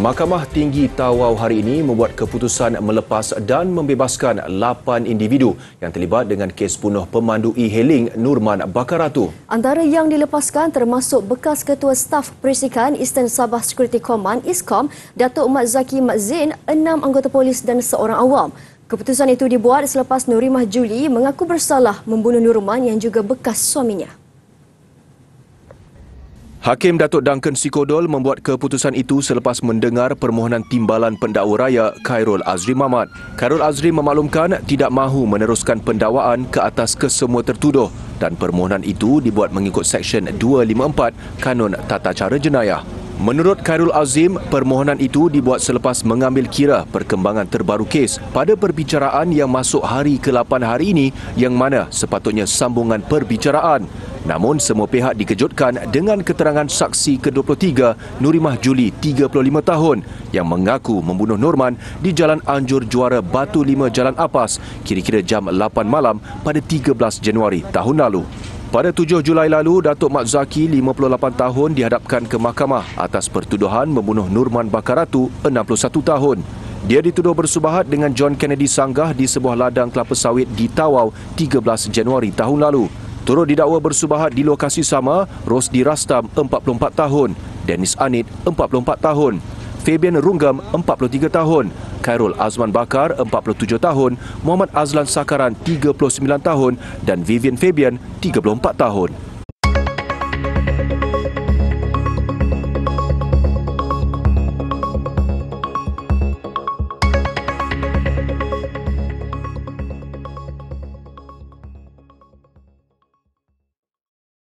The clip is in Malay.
Mahkamah Tinggi Tawau hari ini membuat keputusan melepas dan membebaskan 8 individu yang terlibat dengan kes bunuh pemandu e-hailing Nurman Bakaratu. Antara yang dilepaskan termasuk bekas ketua staf perisikan Eastern Sabah Security Command, ISKOM, Datuk Mat Zaki Mat Zain, enam anggota polis dan seorang awam. Keputusan itu dibuat selepas Nurimah Juli mengaku bersalah membunuh Nurman yang juga bekas suaminya. Hakim Datuk Duncan Sikodol membuat keputusan itu selepas mendengar permohonan timbalan pendakwa raya Khairul Azri Mamat. Khairul Azri memaklumkan tidak mahu meneruskan pendakwaan ke atas kesemua tertuduh dan permohonan itu dibuat mengikut Seksyen 254 Kanun Tata Cara Jenayah. Menurut Khairul Azim, permohonan itu dibuat selepas mengambil kira perkembangan terbaru kes pada perbicaraan yang masuk hari ke-8 hari ini yang mana sepatutnya sambungan perbicaraan. Namun semua pihak dikejutkan dengan keterangan saksi ke-23 Nurimah Juli 35 tahun yang mengaku membunuh Norman di Jalan Anjur Juara Batu 5 Jalan Apas kira-kira jam 8 malam pada 13 Januari tahun lalu. Pada 7 Julai lalu, Datuk Mat Zaki, 58 tahun, dihadapkan ke mahkamah atas pertuduhan membunuh Nurman Bakaratu, 61 tahun. Dia dituduh bersubahat dengan John Kennedy Sanggah di sebuah ladang kelapa sawit di Tawau 13 Januari tahun lalu. Turut didakwa bersubahat di lokasi sama, Rosdi Rastam 44 tahun, Dennis Anit 44 tahun, Fabian Runggam 43 tahun, Khairul Azman Bakar 47 tahun, Muhammad Azlan Sakaran 39 tahun dan Vivian Fabian 34 tahun.